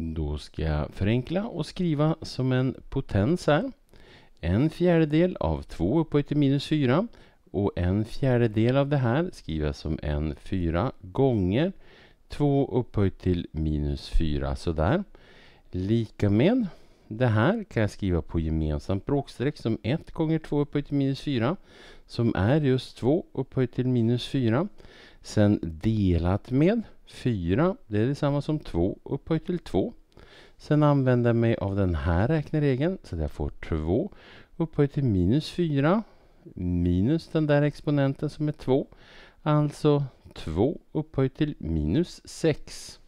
Då ska jag förenkla och skriva som en potens här. En fjärdedel av 2 upphöjt till minus 4 och en fjärdedel av det här skriver jag som en 4 gånger 2 upphöjt till minus 4 sådär. Lika med det här kan jag skriva på gemensamt bråkstreck som 1 gånger 2 upphöjt till minus 4 som är just 2 upphöjt till minus 4. Sen delat med 4, det är detsamma som 2 upphöjt till 2. Sen använder jag mig av den här räkneregeln så att jag får 2 upphöjt till minus 4 minus den där exponenten som är 2. Alltså 2 upphöjt till minus 6.